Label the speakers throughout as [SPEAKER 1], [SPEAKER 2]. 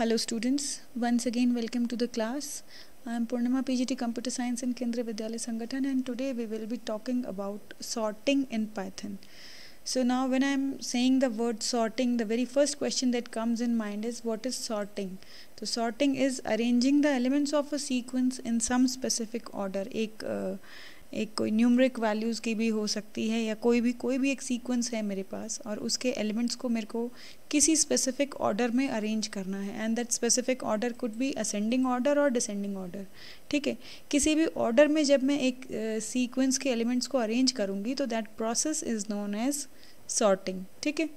[SPEAKER 1] Hello students, once again welcome to the class. I am Purnima PGT Computer Science in Kendra Vidyalaya Sangathan and today we will be talking about sorting in Python. So now when I am saying the word sorting, the very first question that comes in mind is what is sorting? So sorting is arranging the elements of a sequence in some specific order. Uh, एक कोई numeric values की भी हो सकती है या कोई भी कोई भी एक सीक्वेंस है मेरे पास और उसके एलिमेंट्स को मेरे को किसी स्पेसिफिक ऑर्डर में अरेंज करना है and that specific order could be ascending order और डिसेंडिंग ऑर्डर ठीक है किसी भी ऑर्डर में जब मैं एक सीक्वेंस uh, के एलिमेंट्स को अरेंज करूँगी तो that process is known as sorting ठीक है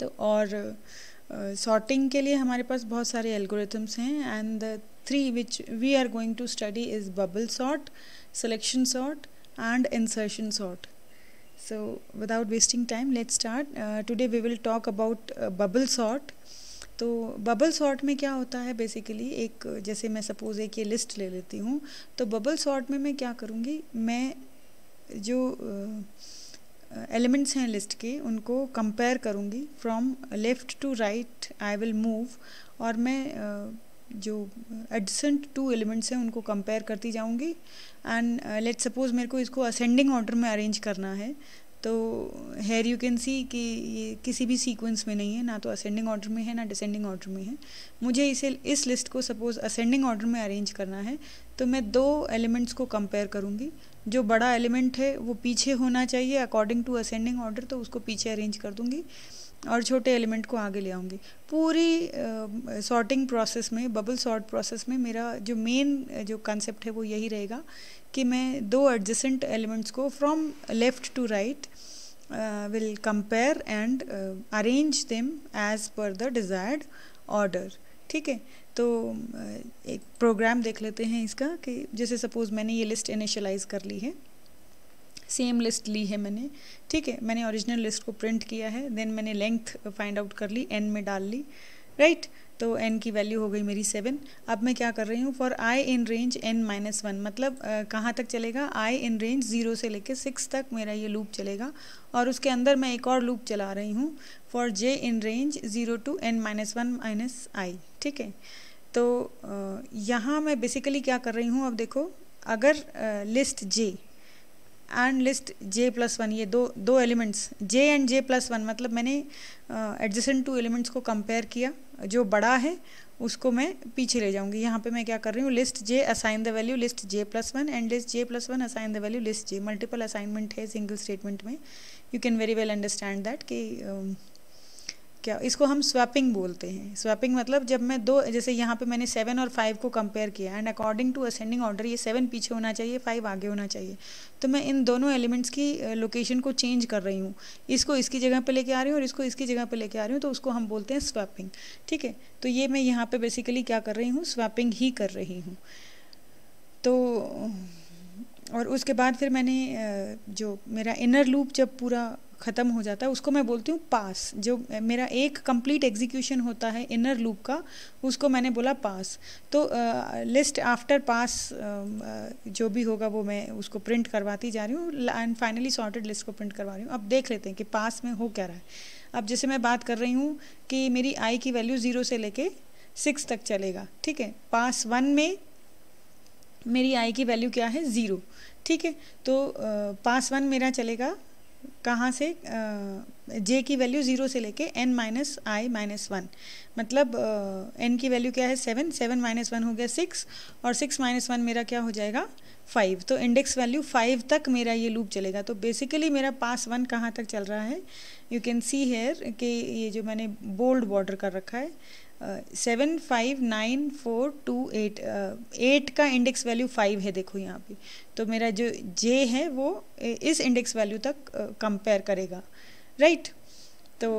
[SPEAKER 1] तो और सॉर्टिंग uh, के लिए हमारे पास बहुत सारे एल्गोरिथम्स हैं and three which we are going to study is bubble sort selection sort and insertion sort. So without wasting time let's start. Uh, today we will talk about uh, bubble sort. तो bubble sort में क्या होता है basically एक जैसे मैं suppose एक ये लिस्ट ले लेती हूँ तो बबल सॉर्ट में मैं क्या करूँगी मैं जो एलिमेंट्स uh, हैं लिस्ट के उनको कंपेयर करूँगी from left to right I will move और मैं जो एडसेंट टू एलिमेंट्स हैं उनको कंपेयर करती जाऊंगी एंड लेट सपोज मेरे को इसको असेंडिंग ऑर्डर में अरेंज करना है तो हेयर यू कैन सी कि ये किसी भी सीक्वेंस में नहीं है ना तो असेंडिंग ऑर्डर में है ना डिसेंडिंग ऑर्डर में है मुझे इसे इस लिस्ट को सपोज असेंडिंग ऑर्डर में अरेंज करना है तो मैं दो एलिमेंट्स को कंपेयर करूँगी जो बड़ा एलिमेंट है वो पीछे होना चाहिए अकॉर्डिंग टू असेंडिंग ऑर्डर तो उसको पीछे अरेंज कर दूँगी और छोटे एलिमेंट को आगे ले आऊँगी पूरी सॉर्टिंग प्रोसेस में बबल सॉर्ट प्रोसेस में मेरा जो मेन जो कंसेप्ट है वो यही रहेगा कि मैं दो एडजसेंट एलिमेंट्स को from left to right will compare and arrange them as per the desired order ठीक है तो एक प्रोग्राम देख लेते हैं इसका कि जैसे सपोज़ मैंने ये लिस्ट इनिशलाइज़ कर ली है सेम लिस्ट ली है मैंने ठीक है मैंने ओरिजिनल लिस्ट को प्रिंट किया है देन मैंने लेंथ फाइंड आउट कर ली एन में डाल ली राइट right? तो एन की वैल्यू हो गई मेरी सेवन अब मैं क्या कर रही हूँ for I in range N minus one मतलब कहाँ तक चलेगा आई इन रेंज ज़ीरो से लेके सिक्स तक मेरा ये लूप चलेगा और उसके अंदर मैं एक और लूप चला रही हूँ for J in range zero to N minus one minus I ठीक है तो यहाँ मैं बेसिकली क्या कर रही हूँ अब देखो अगर list J and list J plus one ये दो दो एलिमेंट्स J and J plus one मतलब मैंने एडजसेंट टू एलिमेंट्स को कंपेयर किया जो बड़ा है उसको मैं पीछे ले जाऊंगी यहाँ पे मैं क्या कर रही हूँ list J assign the value list J plus one and list J plus one assign the value list J multiple assignment है सिंगल स्टेटमेंट में you can very well understand that कि uh, क्या इसको हम स्वैपिंग बोलते हैं swapping मतलब जब मैं दो जैसे यहाँ पे मैंने सेवन और फाइव को कंपेयर किया and according to ascending order ये सेवन पीछे होना चाहिए फाइव आगे होना चाहिए तो मैं इन दोनों एलिमेंट्स की लोकेशन को चेंज कर रही हूँ इसको इसकी जगह पर लेके आ रही हूँ और इसको इसकी जगह पर लेके आ रही हूँ तो उसको हम बोलते हैं स्वैपिंग ठीक है तो ये मैं यहाँ पर बेसिकली क्या कर रही हूँ स्वैपिंग ही कर रही हूँ तो और उसके बाद फिर मैंने जो मेरा इनर लूप जब पूरा ख़त्म हो जाता है उसको मैं बोलती हूँ पास जो मेरा एक कंप्लीट एग्जीक्यूशन होता है इनर लूप का उसको मैंने बोला पास तो लिस्ट आफ्टर पास जो भी होगा वो मैं उसको प्रिंट करवाती जा रही हूँ एंड फाइनली सॉर्टेड लिस्ट को प्रिंट करवा रही हूँ अब देख लेते हैं कि पास में हो क्या रहा है अब जैसे मैं बात कर रही हूँ कि मेरी आई की वैल्यू ज़ीरो से लेके सिक्स तक चलेगा ठीक है पास वन में मेरी आई की वैल्यू क्या है ज़ीरो ठीक है तो पास वन मेरा चलेगा कहाँ से जे की वैल्यू ज़ीरो से लेके N minus I minus one मतलब एन की वैल्यू क्या है सेवन सेवन माइनस वन हो गया सिक्स और सिक्स माइनस वन मेरा क्या हो जाएगा फाइव तो इंडेक्स वैल्यू फाइव तक मेरा ये लूप चलेगा तो बेसिकली मेरा पास वन कहाँ तक चल रहा है यू कैन सी हेयर कि ये जो मैंने बोल्ड बॉर्डर कर रखा है seven five nine four two eight eight का इंडेक्स वैल्यू फाइव है देखो यहाँ पे तो मेरा जो जे है वो इस इंडेक्स वैल्यू तक uh, कम कंपेयर करेगा राइट तो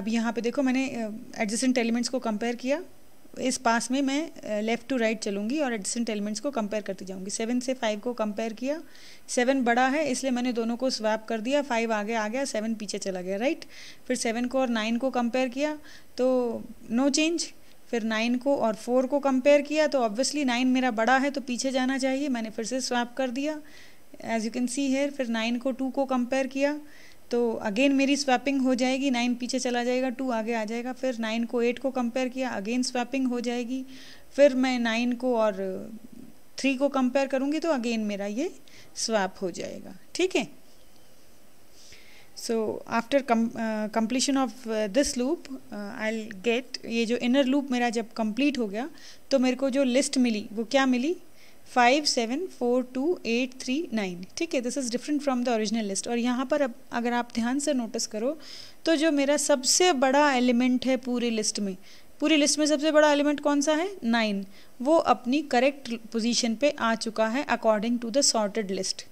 [SPEAKER 1] अब यहाँ पे देखो मैंने एडजस्टेंट एलिमेंट्स को कंपेयर किया इस पास में मैं लेफ़्ट टू राइट चलूँगी और एडजस्टेंट एलिमेंट्स को कंपेयर करती जाऊँगी सेवन से फाइव को कंपेयर किया सेवन बड़ा है इसलिए मैंने दोनों को स्वैप कर दिया फाइव आगे आ गया सेवन पीछे चला गया राइट फिर सेवन को और नाइन को कंपेयर किया तो नो no चेंज फिर नाइन को और फोर को कंपेयर किया तो ऑब्वियसली नाइन मेरा बड़ा है तो पीछे जाना चाहिए मैंने फिर से स्वैप कर दिया as you can see here फिर नाइन को टू को कंपेयर किया तो अगेन मेरी स्वैपिंग हो जाएगी नाइन पीछे चला जाएगा टू आगे आ जाएगा फिर नाइन को एट को कंपेयर किया अगेन स्वैपिंग हो जाएगी फिर मैं नाइन को और थ्री को कंपेयर करूँगी तो अगेन मेरा ये स्वैप हो जाएगा ठीक है so after completion of this loop I get ये जो इनर लूप मेरा जब कंप्लीट हो गया तो मेरे को जो लिस्ट मिली वो क्या मिली five seven four two eight three nine ठीक है this is different from the original list और यहाँ पर अब अगर आप ध्यान से नोटिस करो तो जो मेरा सबसे बड़ा एलिमेंट है पूरी लिस्ट में पूरी लिस्ट में सबसे बड़ा एलिमेंट कौन सा है नाइन वो अपनी करेक्ट पोजीशन पे आ चुका है according to the sorted list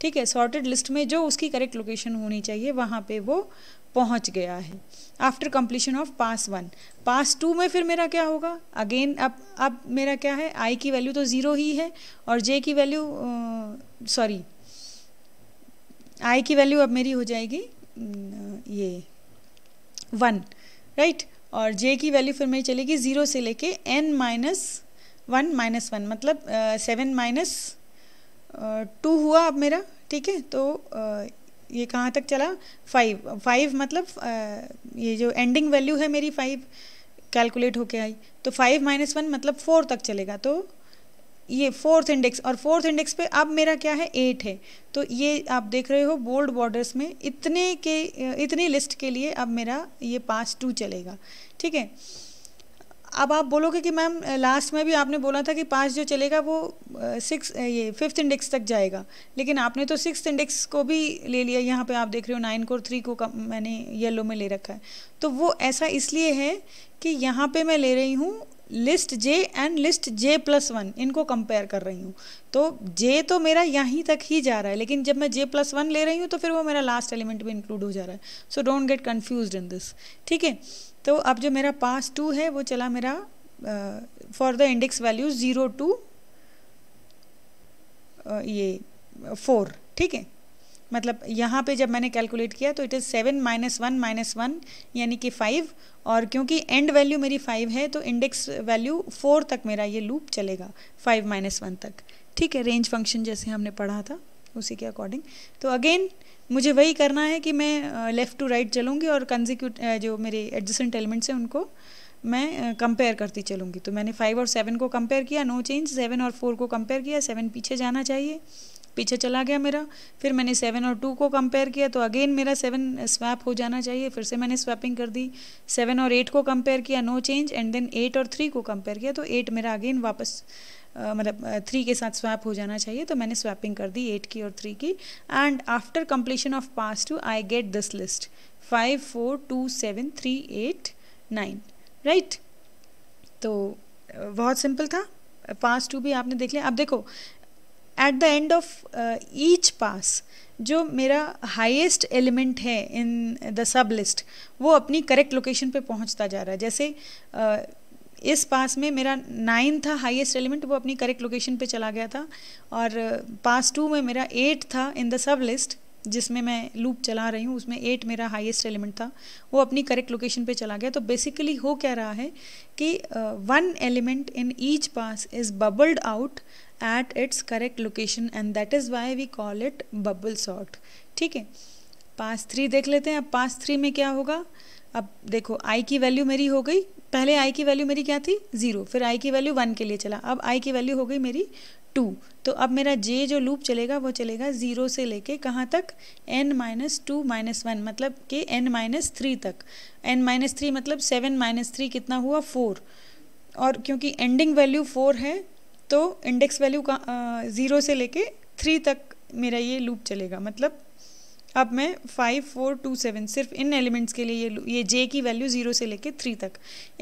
[SPEAKER 1] ठीक है सॉर्टेड लिस्ट में जो उसकी करेक्ट लोकेशन होनी चाहिए वहाँ पे वो पहुंच गया है after completion of pass one pass two में फिर मेरा क्या होगा अगेन अब अब मेरा क्या है आई की वैल्यू तो ज़ीरो ही है और जे की वैल्यू सॉरी आई की वैल्यू अब मेरी हो जाएगी ये वन राइट और जे की वैल्यू फिर मेरी चलेगी ज़ीरो से लेके N minus one minus one मतलब सेवन माइनस टू हुआ अब मेरा ठीक है तो uh, ये कहाँ तक चला फाइव फाइव मतलब ये जो एंडिंग वैल्यू है मेरी फाइव कैलकुलेट होके आई तो फाइव माइनस वन मतलब फोर तक चलेगा तो ये फोर्थ इंडेक्स और फोर्थ इंडेक्स पे अब मेरा क्या है एट है तो ये आप देख रहे हो बोल्ड बॉर्डर्स में इतने के इतनी लिस्ट के लिए अब मेरा ये पास टू चलेगा ठीक है अब आप बोलोगे कि मैम लास्ट में भी आपने बोला था कि पाँच जो चलेगा वो सिक्स ये फिफ्थ इंडेक्स तक जाएगा लेकिन आपने तो सिक्स इंडेक्स को भी ले लिया यहाँ पे आप देख रहे हो नाइन को और थ्री को कम, मैंने येलो में ले रखा है तो वो ऐसा इसलिए है कि यहाँ पे मैं ले रही हूँ list J and list J plus one इनको कंपेयर कर रही हूँ तो जे तो मेरा यहीं तक ही जा रहा है लेकिन जब मैं जे प्लस वन ले रही हूँ तो फिर वो मेरा लास्ट एलिमेंट भी इंक्लूड हो जा रहा है so don't get confuse in this ठीक है तो अब जो मेरा पास टू है वो चला मेरा for the index value zero to ये फोर ठीक है मतलब यहाँ पे जब मैंने कैलकुलेट किया तो it is seven minus one minus one यानी कि फाइव और क्योंकि एंड वैल्यू मेरी फाइव है तो इंडेक्स वैल्यू फोर तक मेरा ये लूप चलेगा फाइव माइनस वन तक ठीक है रेंज फंक्शन जैसे हमने पढ़ा था उसी के अकॉर्डिंग तो अगेन मुझे वही करना है कि मैं लेफ़्ट टू राइट चलूँगी और कंजिक्यूट जो मेरे एडजस्टेंट एलिमेंट्स हैं उनको मैं कंपेयर करती चलूँगी तो मैंने फाइव और सेवन को कंपेयर किया नो चेंज सेवन और फोर को कंपेयर किया सेवन पीछे जाना चाहिए पीछे चला गया मेरा फिर मैंने सेवन और टू को कंपेयर किया तो अगेन मेरा सेवन स्वैप हो जाना चाहिए फिर से मैंने स्वैपिंग कर दी सेवन और एट को कंपेयर किया no change and then eight और थ्री को कंपेयर किया तो एट मेरा अगेन वापस मतलब थ्री के साथ स्वैप हो जाना चाहिए तो मैंने स्वैपिंग कर दी एट की और थ्री की and after completion of pass two I get this list five four two seven three eight nine right तो बहुत सिंपल था पास टू भी आपने देख लिया अब देखो at the end of each pass जो मेरा हाईएस्ट एलिमेंट है इन द सब लिस्ट वो अपनी करेक्ट लोकेशन पे पहुंचता जा रहा है जैसे uh, इस पास में मेरा नाइन था हाईएस्ट एलिमेंट वो अपनी करेक्ट लोकेशन पे चला गया था और uh, पास टू में मेरा एट था इन द सब लिस्ट जिसमें मैं लूप चला रही हूँ उसमें एट मेरा हाईएस्ट एलिमेंट था वो अपनी करेक्ट लोकेशन पे चला गया तो बेसिकली हो क्या रहा है कि one element in each pass is bubbled out at its correct location and that is why we call it bubble sort ठीक है पास थ्री देख लेते हैं अब पास थ्री में क्या होगा अब देखो आई की वैल्यू मेरी हो गई पहले आई की वैल्यू मेरी क्या थी ज़ीरो फिर आई की वैल्यू वन के लिए चला अब आई की वैल्यू हो गई मेरी टू तो अब मेरा जे जो लूप चलेगा वो चलेगा ज़ीरो से लेके कहाँ तक N minus two minus one मतलब के एन माइनस थ्री तक एन माइनस थ्री मतलब सेवन माइनस थ्री कितना हुआ फोर और क्योंकि एंडिंग वैल्यू फोर है तो इंडेक्स वैल्यू का ज़ीरो से लेके थ्री तक मेरा ये लूप चलेगा मतलब अब मैं फाइव फोर टू सेवन सिर्फ इन एलिमेंट्स के लिए ये ये जे की वैल्यू ज़ीरो से लेके थ्री तक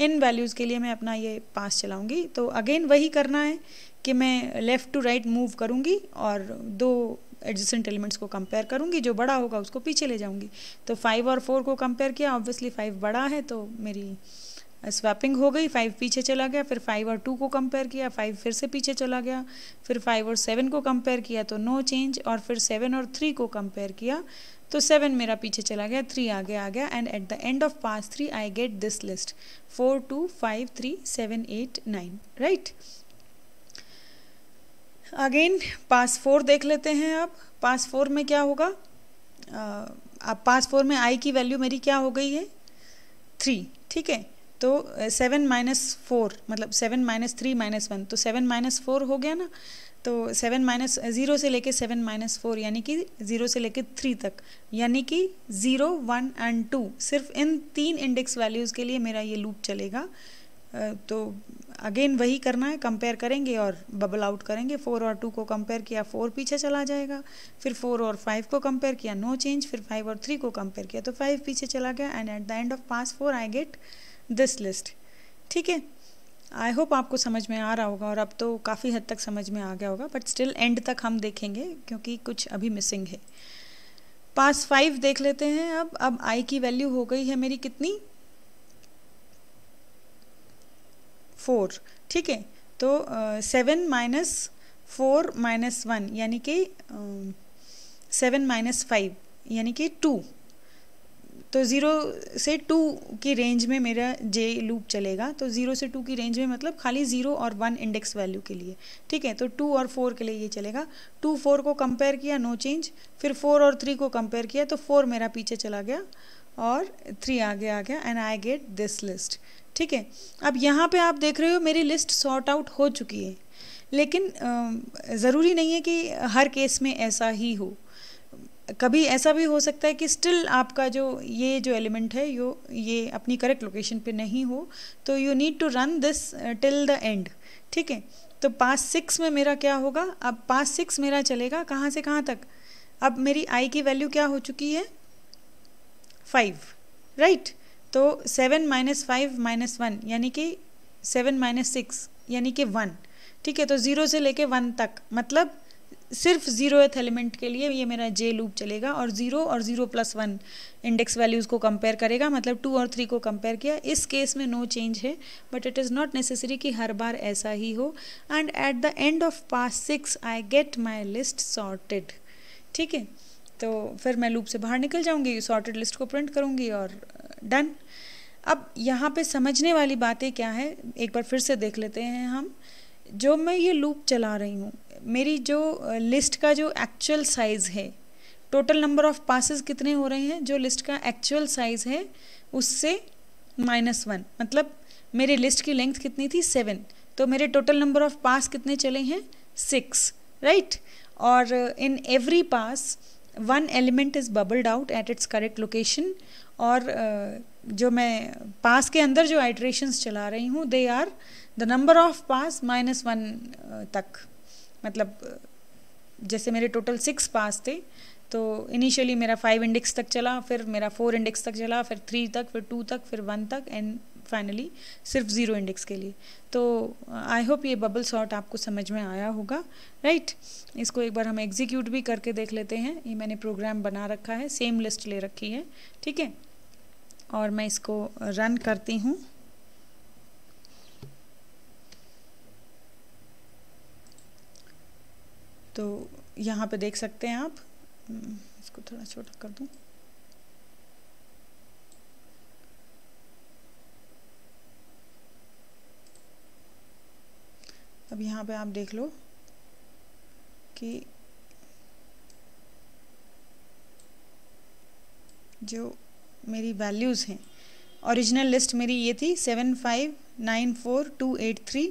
[SPEAKER 1] इन वैल्यूज़ के लिए मैं अपना ये पास चलाऊँगी तो अगेन वही करना है कि मैं लेफ़्ट टू राइट मूव करूँगी और दो एडजस्टेंट एलिमेंट्स को कंपेयर करूँगी जो बड़ा होगा उसको पीछे ले जाऊँगी तो फाइव और फोर को कंपेयर किया ऑब्वियसली फाइव बड़ा है तो मेरी स्वैपिंग हो गई फाइव पीछे चला गया फिर फाइव और टू को कंपेयर किया फाइव फिर से पीछे चला गया फिर फाइव और सेवन को कंपेयर किया तो नो चेंज और फिर सेवन और थ्री को कंपेयर किया तो सेवन मेरा पीछे चला गया थ्री आगे आ गया and at the end of pass three I get this list four two five three seven eight nine right again pass four देख लेते हैं अब पास फोर में क्या होगा uh, अब पास फोर में आई की वैल्यू मेरी क्या हो गई है थ्री ठीक है तो सेवन माइनस फोर मतलब seven minus three minus one तो सेवन माइनस फोर हो गया ना तो सेवन माइनस ज़ीरो से लेके सेवन माइनस फोर यानी कि ज़ीरो से लेके थ्री तक यानी कि ज़ीरो वन एंड टू सिर्फ इन तीन इंडेक्स वैल्यूज़ के लिए मेरा ये लूप चलेगा तो अगेन वही करना है कंपेयर करेंगे और बबल आउट करेंगे फोर और टू को कंपेयर किया फोर पीछे चला जाएगा फिर फोर और फाइव को कंपेयर किया नो चेंज फिर फाइव और थ्री को कंपेयर किया तो फाइव पीछे चला गया and at the end of pass four I get this list ठीक है आई होप आपको समझ में आ रहा होगा और अब तो काफ़ी हद तक समझ में आ गया होगा बट स्टिल एंड तक हम देखेंगे क्योंकि कुछ अभी मिसिंग है पास फाइव देख लेते हैं अब अब आई की वैल्यू हो गई है मेरी कितनी फोर ठीक है तो seven minus four minus one यानी कि सेवन माइनस फाइव यानी कि टू तो ज़ीरो से टू की रेंज में मेरा जे लूप चलेगा तो ज़ीरो से टू की रेंज में मतलब खाली ज़ीरो और वन इंडेक्स वैल्यू के लिए ठीक है तो टू और फोर के लिए ये चलेगा टू फोर को कंपेयर किया नो चेंज फिर फोर और थ्री को कंपेयर किया तो फोर मेरा पीछे चला गया और थ्री आगे आ गया and I get this list ठीक है अब यहाँ पे आप देख रहे हो मेरी लिस्ट सॉर्ट आउट हो चुकी है लेकिन ज़रूरी नहीं है कि हर केस में ऐसा ही हो कभी ऐसा भी हो सकता है कि स्टिल आपका जो ये जो एलिमेंट है यो ये अपनी करेक्ट लोकेशन पे नहीं हो तो you need to run this till the end ठीक है तो पास सिक्स में मेरा क्या होगा अब पास सिक्स मेरा चलेगा कहाँ से कहाँ तक अब मेरी आई की वैल्यू क्या हो चुकी है फाइव राइट right? तो seven minus five minus one यानी कि सेवन माइनस सिक्स यानी कि वन ठीक है तो ज़ीरो से लेके वन तक मतलब सिर्फ एथ एलिमेंट के लिए ये मेरा जे लूप चलेगा और ज़ीरो और zero plus one index values को कंपेयर करेगा मतलब टू और थ्री को कंपेयर किया इस केस में नो चेंज है but it is not necessary कि हर बार ऐसा ही हो and at the end of pass six I get my list sorted ठीक है तो फिर मैं लूप से बाहर निकल जाऊंगी सॉर्टेड लिस्ट को प्रिंट करूंगी और डन uh, अब यहाँ पे समझने वाली बातें क्या है एक बार फिर से देख लेते हैं हम जो मैं ये लूप चला रही हूँ मेरी जो लिस्ट का जो एक्चुअल साइज़ है टोटल नंबर ऑफ पासेस कितने हो रहे हैं जो लिस्ट का एक्चुअल साइज़ है उससे माइनस वन मतलब मेरी लिस्ट की लेंथ कितनी थी सेवन तो मेरे टोटल नंबर ऑफ पास कितने चले हैं सिक्स राइट और in every pass one element is bubbled out at its correct location और जो मैं पास के अंदर जो आइट्रेशंस चला रही हूँ they are the number of pass minus one तक मतलब जैसे मेरे टोटल सिक्स पास थे तो इनिशियली मेरा फाइव इंडेक्स तक चला फिर मेरा फोर इंडेक्स तक चला फिर थ्री तक फिर टू तक फिर वन तक एंड फाइनली सिर्फ ज़ीरो इंडेक्स के लिए तो आई uh, होप ये बबल शॉट आपको समझ में आया होगा राइट right? इसको एक बार हम एग्जीक्यूट भी करके देख लेते हैं ये मैंने प्रोग्राम बना रखा है सेम लिस्ट ले रखी है ठीक है और मैं इसको रन करती हूँ तो यहाँ पे देख सकते हैं आप हम्म, इसको थोड़ा छोटा कर दूँ अब यहाँ पे आप देख लो कि जो मेरी वैल्यूज़ हैं ओरिजिनल लिस्ट मेरी ये थी seven five nine four two eight three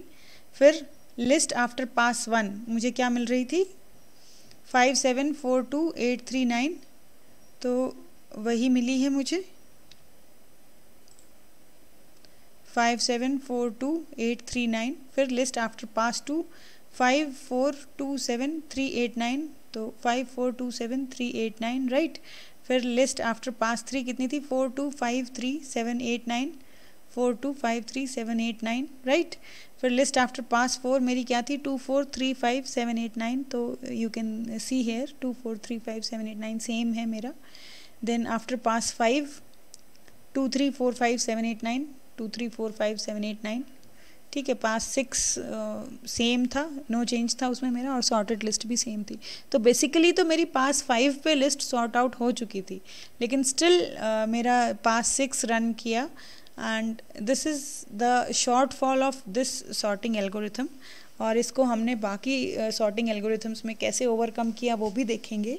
[SPEAKER 1] फिर लिस्ट आफ्टर पास वन मुझे क्या मिल रही थी five seven four two eight three nine तो वही मिली है मुझे five seven four two eight three nine फिर list after pass two five four two seven three eight nine तो five four two seven three eight nine right फिर list after pass three कितनी थी four two five three seven eight nine four two five three seven eight nine right फिर list after pass four मेरी क्या थी two four three five seven eight nine तो you can see here two four three five seven eight nine same है मेरा then after pass five two three four five seven eight nine two three four five seven eight nine ठीक है pass six same था no no change था उसमें मेरा और sorted list भी सेम थी तो बेसिकली तो मेरी पास फाइव पे लिस्ट सॉर्ट आउट हो चुकी थी लेकिन स्टिल uh, मेरा पास सिक्स रन किया and this is the shortfall of this sorting algorithm और इसको हमने बाकी सॉर्टिंग uh, एल्गोरिथम्स में कैसे ओवरकम किया वो भी देखेंगे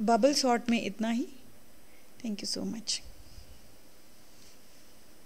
[SPEAKER 1] बबल uh, सॉर्ट में इतना ही थैंक यू सो मच